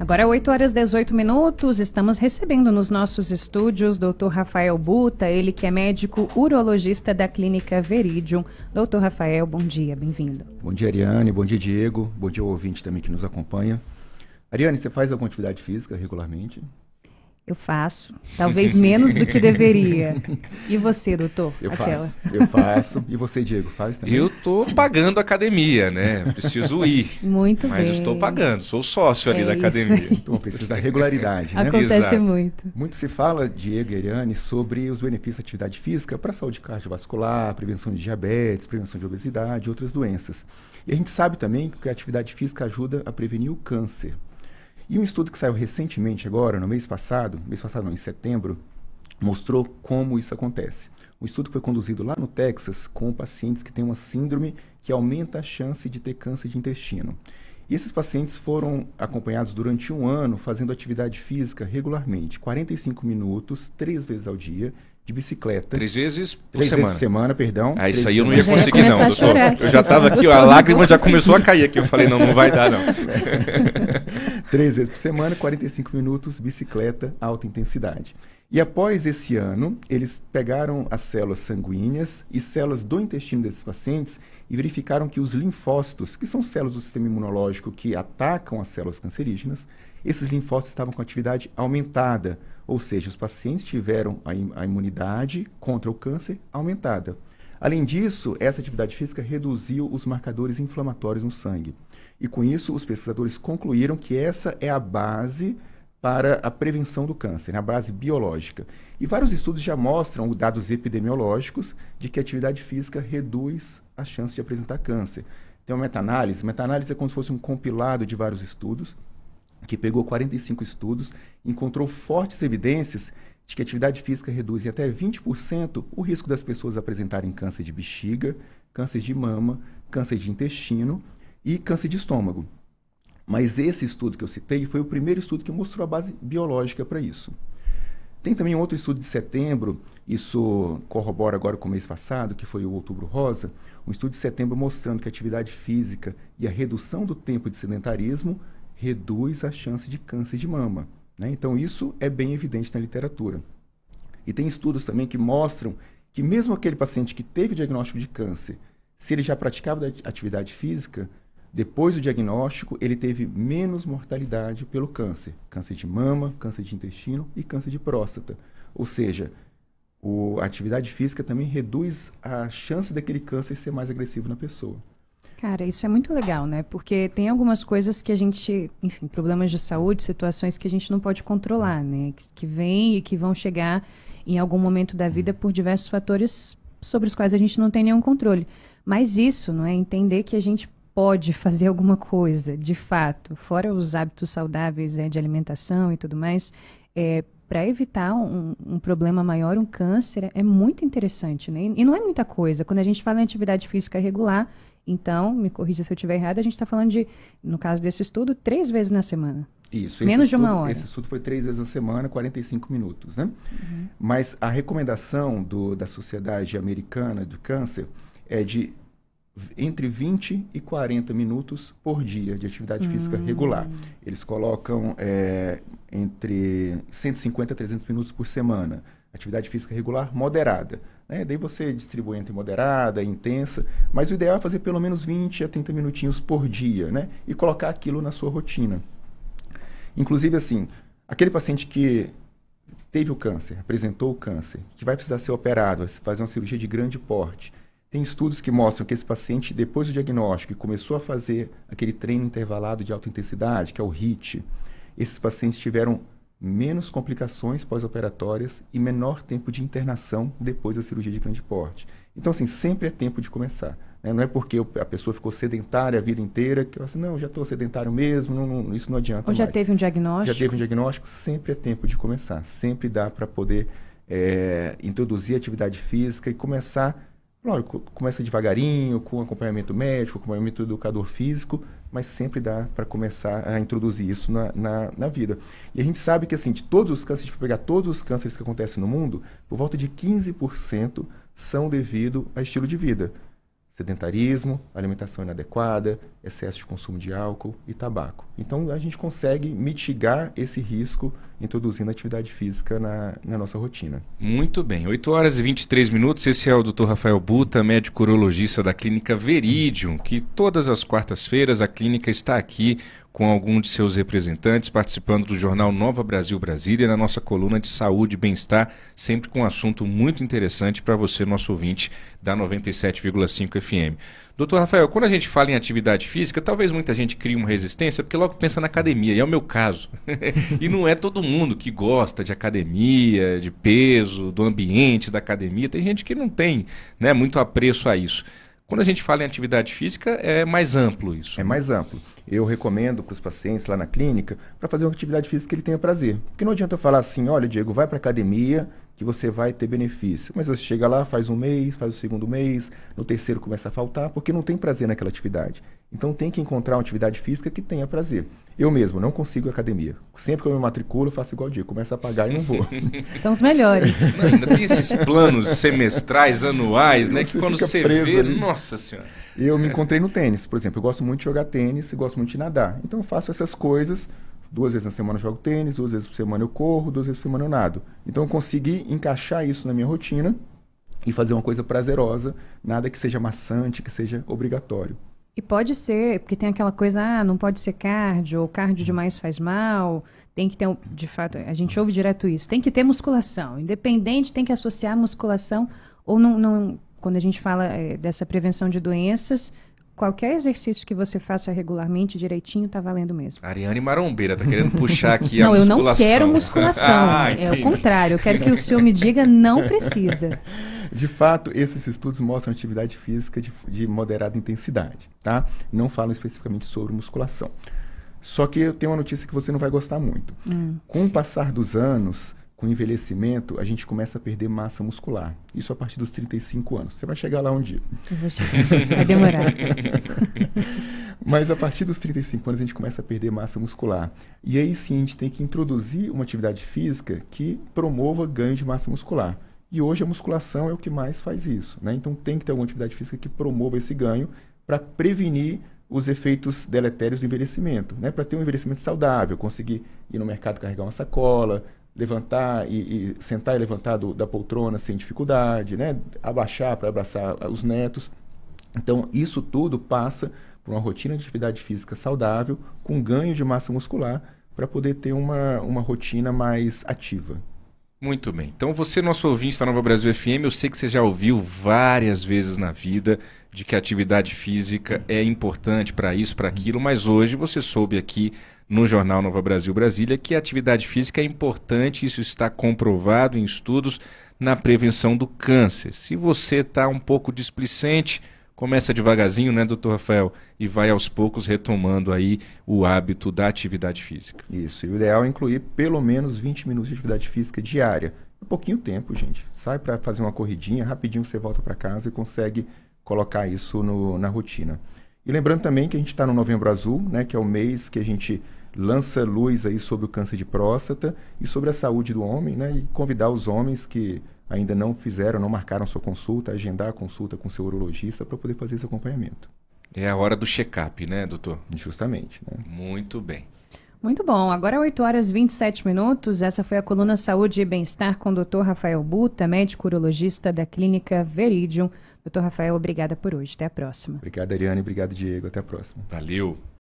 Agora 8 é horas 18 minutos, estamos recebendo nos nossos estúdios Dr. Rafael Buta, ele que é médico urologista da Clínica Veridium. Dr. Rafael, bom dia, bem-vindo. Bom dia, Ariane, bom dia, Diego, bom dia ao ouvinte também que nos acompanha. Ariane, você faz alguma atividade física regularmente? Eu faço, talvez menos do que deveria. E você, doutor? Eu Aquela. faço. Eu faço. E você, Diego, faz também? Eu tô pagando a academia, né? Preciso ir. Muito mas bem. Mas estou pagando, sou sócio é ali da academia. Então precisa da regularidade, né? Acontece Exato. muito. Muito se fala, Diego e Ariane, sobre os benefícios da atividade física para a saúde cardiovascular, prevenção de diabetes, prevenção de obesidade e outras doenças. E a gente sabe também que a atividade física ajuda a prevenir o câncer. E um estudo que saiu recentemente agora, no mês passado, mês passado não, em setembro, mostrou como isso acontece. Um estudo que foi conduzido lá no Texas com pacientes que têm uma síndrome que aumenta a chance de ter câncer de intestino. E esses pacientes foram acompanhados durante um ano fazendo atividade física regularmente, 45 minutos, três vezes ao dia, de bicicleta. Três vezes por três semana. Vezes por semana, perdão. Ah, isso aí eu não ia conseguir, não, doutor. Eu já estava aqui, ó, a lágrima já começou a cair aqui. Eu falei, não, não vai dar, não. Três vezes por semana, 45 minutos, bicicleta, alta intensidade. E após esse ano, eles pegaram as células sanguíneas e células do intestino desses pacientes e verificaram que os linfócitos, que são células do sistema imunológico que atacam as células cancerígenas, esses linfócitos estavam com atividade aumentada, ou seja, os pacientes tiveram a imunidade contra o câncer aumentada. Além disso, essa atividade física reduziu os marcadores inflamatórios no sangue. E com isso, os pesquisadores concluíram que essa é a base para a prevenção do câncer, na né, base biológica. E vários estudos já mostram dados epidemiológicos de que a atividade física reduz a chance de apresentar câncer. Tem uma meta-análise. Meta-análise é como se fosse um compilado de vários estudos, que pegou 45 estudos, encontrou fortes evidências de que atividade física reduz em até 20% o risco das pessoas apresentarem câncer de bexiga, câncer de mama, câncer de intestino e câncer de estômago. Mas esse estudo que eu citei foi o primeiro estudo que mostrou a base biológica para isso. Tem também outro estudo de setembro, isso corrobora agora com o mês passado, que foi o Outubro Rosa, um estudo de setembro mostrando que a atividade física e a redução do tempo de sedentarismo reduz a chance de câncer de mama. Né? Então, isso é bem evidente na literatura. E tem estudos também que mostram que, mesmo aquele paciente que teve diagnóstico de câncer, se ele já praticava atividade física, depois do diagnóstico, ele teve menos mortalidade pelo câncer. Câncer de mama, câncer de intestino e câncer de próstata. Ou seja, a atividade física também reduz a chance daquele câncer ser mais agressivo na pessoa. Cara, isso é muito legal, né? Porque tem algumas coisas que a gente, enfim, problemas de saúde, situações que a gente não pode controlar, né? Que, que vêm e que vão chegar em algum momento da vida por diversos fatores sobre os quais a gente não tem nenhum controle. Mas isso, não é entender que a gente pode fazer alguma coisa, de fato, fora os hábitos saudáveis né, de alimentação e tudo mais, é, para evitar um, um, problema maior, um câncer, é muito interessante, né? E não é muita coisa. Quando a gente fala em atividade física regular, então, me corrija se eu estiver errado, a gente está falando de, no caso desse estudo, três vezes na semana. Isso. Menos estudo, de uma hora. Esse estudo foi três vezes na semana, 45 minutos, né? Uhum. Mas a recomendação do, da Sociedade Americana do Câncer é de entre 20 e 40 minutos por dia de atividade física uhum. regular. Eles colocam é, entre 150 a 300 minutos por semana. Atividade física regular moderada. Né? Daí você distribui entre moderada, intensa, mas o ideal é fazer pelo menos 20 a 30 minutinhos por dia, né? E colocar aquilo na sua rotina. Inclusive, assim, aquele paciente que teve o câncer, apresentou o câncer, que vai precisar ser operado, vai fazer uma cirurgia de grande porte. Tem estudos que mostram que esse paciente, depois do diagnóstico, começou a fazer aquele treino intervalado de alta intensidade, que é o HIIT, esses pacientes tiveram menos complicações pós-operatórias e menor tempo de internação depois da cirurgia de grande porte. Então, assim, sempre é tempo de começar. Né? Não é porque a pessoa ficou sedentária a vida inteira que assim, não, já estou sedentário mesmo, não, não, isso não adianta. Ou já mais. teve um diagnóstico? Já teve um diagnóstico, sempre é tempo de começar. Sempre dá para poder é, introduzir atividade física e começar começa devagarinho, com acompanhamento médico, acompanhamento do educador físico, mas sempre dá para começar a introduzir isso na, na, na, vida. E a gente sabe que, assim, de todos os cânceres, para pegar todos os cânceres que acontecem no mundo, por volta de 15% são devido a estilo de vida. Sedentarismo, alimentação inadequada, excesso de consumo de álcool e tabaco. Então, a gente consegue mitigar esse risco introduzindo atividade física na, na nossa rotina. Muito bem, 8 horas e 23 minutos. Esse é o Dr. Rafael Buta, médico urologista da Clínica Veridium, que todas as quartas-feiras a clínica está aqui com algum de seus representantes, participando do jornal Nova Brasil Brasília, na nossa coluna de saúde e bem-estar, sempre com um assunto muito interessante para você, nosso ouvinte da 97,5 FM. Doutor Rafael, quando a gente fala em atividade física, talvez muita gente crie uma resistência, porque logo pensa na academia, e é o meu caso. e não é todo mundo que gosta de academia, de peso, do ambiente da academia. Tem gente que não tem né, muito apreço a isso. Quando a gente fala em atividade física, é mais amplo isso. É né? mais amplo. Eu recomendo para os pacientes lá na clínica para fazer uma atividade física que ele tenha prazer. Porque não adianta falar assim, olha, Diego, vai para academia que você vai ter benefício. Mas você chega lá, faz um mês, faz o segundo mês, no terceiro começa a faltar, porque não tem prazer naquela atividade. Então tem que encontrar uma atividade física que tenha prazer. Eu mesmo não consigo academia. Sempre que eu me matriculo, eu faço igual dia. Começo a pagar e não vou. São os melhores. Não, ainda tem esses planos semestrais, anuais, né? Você que quando você vê, ali. nossa senhora. Eu me encontrei no tênis, por exemplo. Eu gosto muito de jogar tênis e gosto muito de nadar. Então eu faço essas coisas. Duas vezes na semana eu jogo tênis, duas vezes por semana eu corro, duas vezes por semana eu nado. Então eu consegui encaixar isso na minha rotina e fazer uma coisa prazerosa, nada que seja maçante, que seja obrigatório. E pode ser, porque tem aquela coisa, ah, não pode ser cardio, ou cardio uhum. demais faz mal, tem que ter, de fato, a gente ouve direto isso, tem que ter musculação, independente tem que associar musculação, ou não, não quando a gente fala é, dessa prevenção de doenças, qualquer exercício que você faça regularmente, direitinho, tá valendo mesmo. Ariane Marombeira tá querendo puxar aqui não, a musculação. Não, eu não quero musculação. ah, é o contrário, eu quero que o senhor me diga não precisa. De fato, esses estudos mostram atividade física de, de moderada intensidade, tá? Não falam especificamente sobre musculação. Só que eu tenho uma notícia que você não vai gostar muito. Hum. Com o passar dos anos, com o envelhecimento, a gente começa a perder massa muscular. Isso a partir dos 35 anos. Você vai chegar lá um dia. Eu vou chegar. Vai demorar. Mas a partir dos 35 anos a gente começa a perder massa muscular. E aí sim a gente tem que introduzir uma atividade física que promova ganho de massa muscular. E hoje a musculação é o que mais faz isso. Né? Então tem que ter alguma atividade física que promova esse ganho para prevenir os efeitos deletérios do envelhecimento, né? para ter um envelhecimento saudável, conseguir ir no mercado carregar uma sacola, levantar e, e sentar e levantar do, da poltrona sem dificuldade, né? abaixar para abraçar os netos. Então isso tudo passa por uma rotina de atividade física saudável, com ganho de massa muscular, para poder ter uma, uma rotina mais ativa. Muito bem. Então você, nosso ouvinte da Nova Brasil FM, eu sei que você já ouviu várias vezes na vida de que a atividade física é importante para isso, para aquilo, mas hoje você soube aqui no jornal Nova Brasil Brasília que a atividade física é importante, isso está comprovado em estudos na prevenção do câncer. Se você está um pouco displicente, começa devagarzinho, né, doutor Rafael, e vai aos poucos retomando aí o hábito da atividade física. Isso, e o ideal é incluir pelo menos 20 minutos de atividade física diária. Um é pouquinho tempo, gente. Sai para fazer uma corridinha, rapidinho você volta para casa e consegue colocar isso no, na rotina. E lembrando também que a gente está no Novembro Azul, né, que é o mês que a gente lança luz aí sobre o câncer de próstata e sobre a saúde do homem, né, e convidar os homens que ainda não fizeram, não marcaram sua consulta, agendar a consulta com seu urologista para poder fazer esse acompanhamento. É a hora do check-up, né, doutor? Justamente. Né? Muito bem. Muito bom. Agora 8 é horas e 27 minutos. Essa foi a coluna Saúde e Bem-Estar com o Dr. Rafael Buta, médico urologista da Clínica Veridium. Doutor Rafael, obrigada por hoje. Até a próxima. Obrigado, Ariane. Obrigado, Diego. Até a próxima. Valeu.